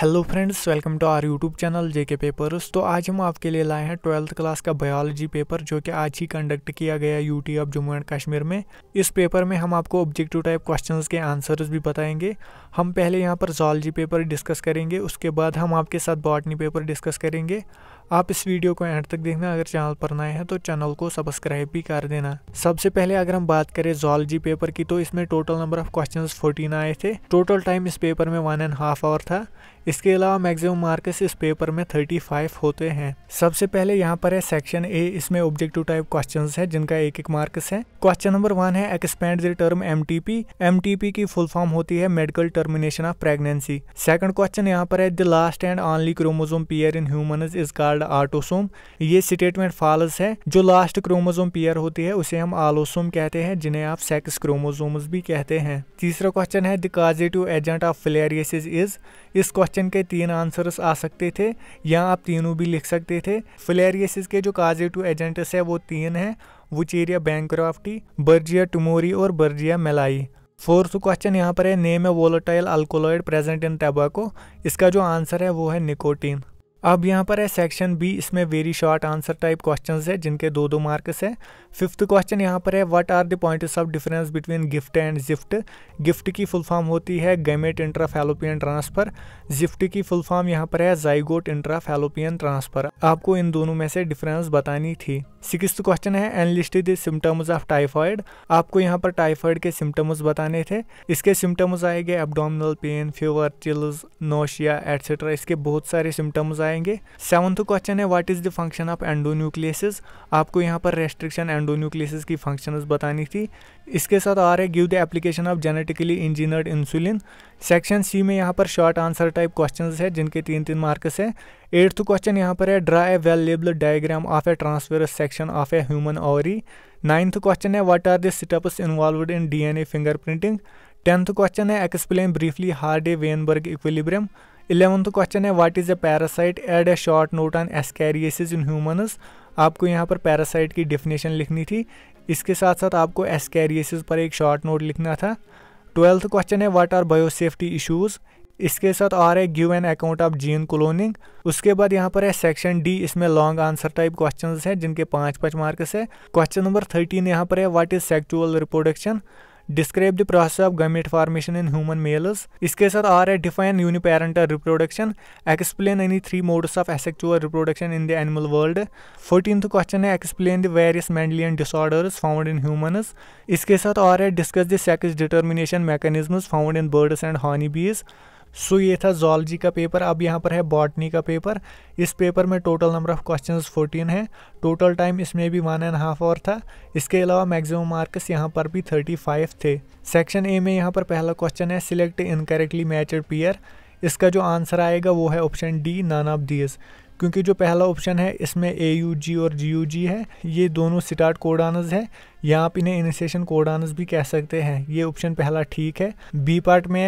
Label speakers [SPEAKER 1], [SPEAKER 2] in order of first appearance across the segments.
[SPEAKER 1] Hello friends welcome to our YouTube channel JK papers तो आज हम आपके लिए लाए हैं ट्वेल्थ क्लास का बायोलॉजी पेपर जो कि आज ही कंडक्ट किया गया UT of Jammu and Kashmir में इस पेपर में हम आपको ऑब्जेक्टिव टाइप क्वेश्चंस के आंसर्स भी बताएंगे हम पहले यहाँ पर जोलॉजी पेपर डिस्कस करेंगे उसके बाद हम आपके साथ बॉटनी पेपर डिस्कस करेंगे आप इस वीडियो को एंड तक देखना अगर चैनल पर नए हैं तो चैनल को सब्सक्राइब भी कर देना सबसे पहले अगर हम बात करें जोलॉजी पेपर की तो इसमें टोटल नंबर ऑफ क्वेश्चन 14 आए थे टोटल टाइम इस पेपर में वन एंड हाफ आवर था इसके अलावा मैक्सिमम मार्क्स इस पेपर में 35 होते हैं सबसे पहले यहाँ पर है सेक्शन ए इसमें ऑब्जेक्टिव टाइप क्वेश्चंस है जिनका एक एक मार्क्स है क्वेश्चन नंबर वन है expand the term MTP MTP की फुल फॉर्म होती है medical termination of pregnancy second question यहाँ पर है the last and only chromosome pair in human is called autosome ये स्टेटमेंट फॉल्स है जो लास्ट क्रोमोजोम पेयर होती है उसे हम आलोसोम कहते हैं जिन्हें आप सेक्स क्रोमोजोम्स भी कहते हैं तीसरा क्वेश्चन है the causative agent of filariasis is इस क्वेश्चन के तीन आंसर्स आ सकते थे या आप तीनों भी लिख सकते थे फिलेरियस के जो काजेटिव एजेंट्स है वो तीन हैं वुचेरिया बैंक्राफ्टी बर्जिया टमोरी और बर्जिया मेलाई फोर्थ क्वेश्चन यहाँ पर है name a volatile alkaloid present in tobacco इसका जो आंसर है वो है निकोटीन अब यहाँ पर है सेक्शन बी इसमें very short answer type question है जिनके दो दो मार्क्स है फिफ्थ क्वेश्चन यहाँ पर है what are the points of difference between GIFT and ZIFT GIFT की फुल फॉर्म होती है गैमेट इंट्राफेलोपियन ट्रांसफर जिफ्ट की फुल फॉर्म यहाँ पर है जाइगोट इंट्राफेलोपियन ट्रांसफर आपको इन दोनों में से डिफरेंस बतानी थी सिक्स क्वेश्चन है enlist the symptoms of typhoid आपको यहाँ पर टाइफॉइड के सिम्टम्स बताने थे इसके सिम्टम्स आएंगे abdominal pain fever chills nausea etcetera इसके बहुत सारे सिम्टम्स आए जाएंगे सेवन्थ क्वेश्चन है what is the function of endonucleases आपको यहाँ पर रेस्ट्रिक्शन एंडोन्यूक्लियसिस की फंक्शंस बतानी थी इसके साथ आ रहे give the application of genetically engineered insulin section C में यहाँ पर शॉर्ट आंसर टाइप क्वेश्चन है जिनके तीन तीन मार्क्स हैं एट्थ क्वेश्चन यहाँ पर है draw a well labelled diagram of a transverse section of a human ovary ninth question है what are the steps involve in DNA fingerprinting tenth question है explain briefly Hardy Weinberg equilibrium eleventh question है what is a parasite add a short note on ascariasis in humans आपको यहाँ पर parasite की definition लिखनी थी इसके साथ साथ आपको एस्कैरियसिस पर एक शॉर्ट नोट लिखना था ट्वेल्थ क्वेश्चन है व्हाट आर बायोसेफ्टी इशूज़ इसके साथ और है give an account of gene cloning उसके बाद यहाँ पर है सेक्शन डी इसमें लॉन्ग आंसर टाइप क्वेश्चन है जिनके पाँच पाँच मार्क्स है क्वेश्चन नंबर थर्टीन यहाँ पर है what is sexual reproduction describe the process of gamete formation in human males इसके साथ आ रहा है define uniparental reproduction explain any three modes of asexual reproduction in the animal world fourteen question है explain the various Mendelian disorders found in humans इसके साथ आ रहा है discuss the sex determination mechanism found in birds and honey bees so ये था geology का paper अब यहाँ पर है बॉटनी का पेपर इस पेपर में total number of question fourteen है टोटल टाइम इसमें भी वन एंड हाफ आवर था इसके अलावा मैक्सिमम मार्क्स यहाँ पर भी थर्टी फाइव थे सेक्शन ए में यहाँ पर पहला क्वेश्चन है सिलेक्ट इनकरेक्टली मैचड पीयर इसका जो आंसर आएगा वो है option D none of these क्योंकि जो पहला ऑप्शन है इसमें ए यू जी और जी यू जी है ये दोनों स्टार्ट कोडानज है या आप इन्हें इनिशिएशन कोडानज भी कह सकते हैं ये ऑप्शन पहला ठीक है बी पार्ट में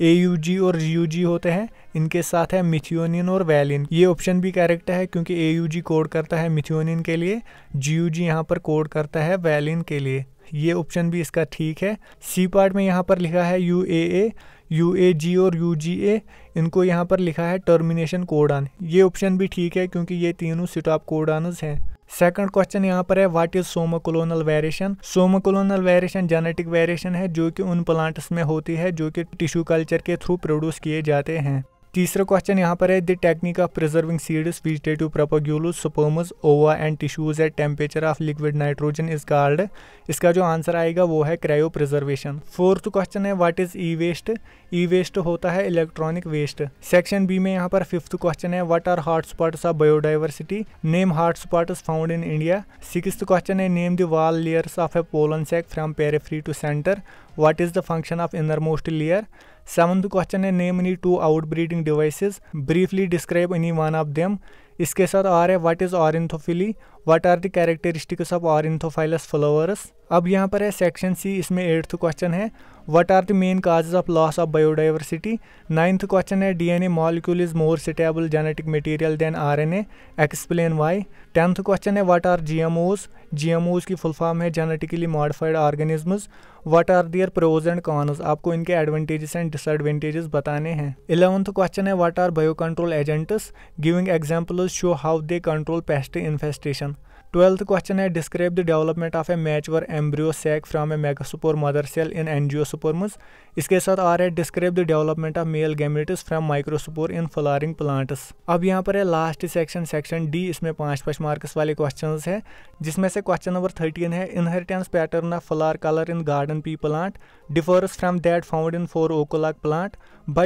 [SPEAKER 1] ए यू जी और जी यू जी होते हैं इनके साथ है मिथियोनियन और वैलिन ये ऑप्शन भी करेक्ट है क्योंकि ए यू जी कोड करता है मिथियोनियन के लिए जी यू जी यहाँ पर कोड करता है वैलिन के लिए ये ऑप्शन भी इसका ठीक है सी पार्ट में यहाँ पर लिखा है U A A U A जी और यू जी ए इनको यहाँ पर लिखा है टर्मिनेशन कोडान ये ऑप्शन भी ठीक है क्योंकि ये तीनों स्टॉप कोडानज हैं सेकंड क्वेश्चन यहाँ पर है what is somaclonal variation somaclonal variation genetic variation है जो कि उन प्लांट्स में होती है जो कि टिश्यू कल्चर के थ्रू प्रोड्यूस किए जाते हैं तीसरा क्वेश्चन यहाँ पर है the technique of preserving seeds vegetative propagules sperms ova and tissues at temperature of liquid nitrogen is called इसका जो आंसर आएगा वो है क्रायो प्रिजर्वेशन फोर्थ क्वेश्चन है what is e waste e waste होता है इलेक्ट्रॉनिक वेस्ट सेक्शन बी में यहाँ पर फिफ्थ क्वेश्चन है what are hot spots of biodiversity name hot spot found in India six question है name the wall layers of a pollen sac from periphery to centre what is the function of innermost layer Seventh question है name any two outbreeding devices. Briefly describe any one of them. इसके साथ आ रहा है what is ornithophily what are the characteristics of ornithophilous flowers अब यहाँ पर है सेक्शन सी इसमें एट्थ क्वेश्चन है what are the main causes of loss of biodiversity ninth question है DNA molecule is more stable genetic material than RNA explain why tenth question है what are GMOs GMOs की full form है genetically modified organisms what are their pros and cons आपको इनके advantages and disadvantages बताने हैं eleventh question है what are biocontrol agents giving example models show how they control pest infestation twelfth question है describe the development of a mature embryo sac from a megaspore mother cell in angiosperms इसके साथ आ रहा है describe the development of male gametes from microspore in flowering plants अब यहाँ पर है लास्ट सेक्शन सेक्शन डी इसमें पाँच पाँच मार्क्स वाले क्वेश्चन है जिसमें से क्वेश्चन नंबर थर्टीन है inheritance pattern of flower colour in garden pea plant differs from that found in four o'clock plant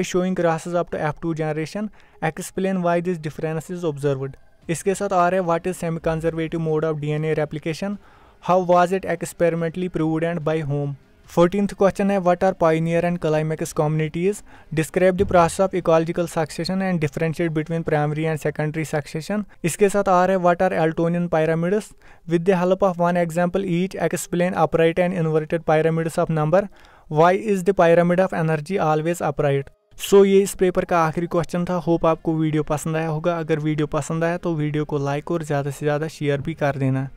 [SPEAKER 1] showing showing up to F two generation explain why this difference is observed इसके साथ आ रहे हैं what is semi conservative mode of D N A replication how was it experimentally proved and by whom fourteen question है what are pioneer and climax communities describe the process of ecological succession and differentiate between primary and secondary succession इसके साथ आ रहे what are Eltonian pyramids with the help of one example each explain upright and inverted pyramids of number why is the pyramid of energy always upright so so, ये इस paper का आखिरी question था hope आपको video पसंद आया होगा अगर वीडियो पसंद आया तो वीडियो को लाइक और ज़्यादा से ज़्यादा शेयर भी कर देना